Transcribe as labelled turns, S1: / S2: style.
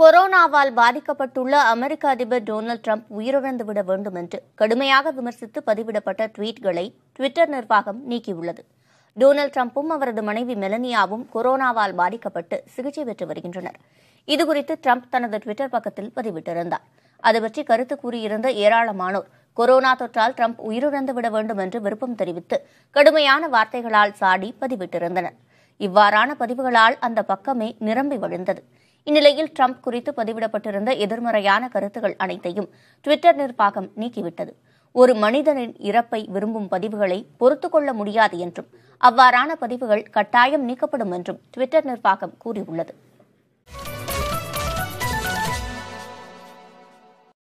S1: கொரோனாவால் பாதிக்கப்பட்டுள்ள அமெரிக்க அதிபர் டொனால்டு ட்ரம்ப் உயிரிழந்துவிட வேண்டும் என்று கடுமையாக விமர்சித்து பதிவிடப்பட்ட ட்வீட்களை ட்விட்டர் நிர்வாகம் நீக்கியுள்ளது டொனால்டு ட்ரம்ப்பும் அவரது மனைவி மெலனியாவும் கொரோனாவால் பாதிக்கப்பட்டு சிகிச்சை பெற்று வருகின்றனர் இதுகுறித்து ட்ரம்ப் தனது ட்விட்டர் பக்கத்தில் பதிவிட்டிருந்தார் அது பற்றி கருத்து கூறியிருந்த ஏராளமானோர் கொரோனா தொற்றால் ட்ரம்ப் உயிரிழந்துவிட வேண்டும் என்று விருப்பம் தெரிவித்து கடுமையான வார்த்தைகளால் சாடி பதிவிட்டிருந்தனர் இவ்வாறான பதிவுகளால் அந்த பக்கமே நிரம்பி வழிந்தது இந்நிலையில் ட்ரம்ப் குறித்து பதிவிடப்பட்டிருந்த எதிர்மறையான கருத்துகள் அனைத்தையும் டுவிட்டர் நிர்வாகம் நீக்கிவிட்டது ஒரு மனிதனின் இறப்பை விரும்பும் பதிவுகளை பொறுத்துக்கொள்ள முடியாது என்றும் அவ்வாறான பதிவுகள் கட்டாயம் நீக்கப்படும் என்றும் டுவிட்டர் நிர்வாகம் கூறியுள்ளது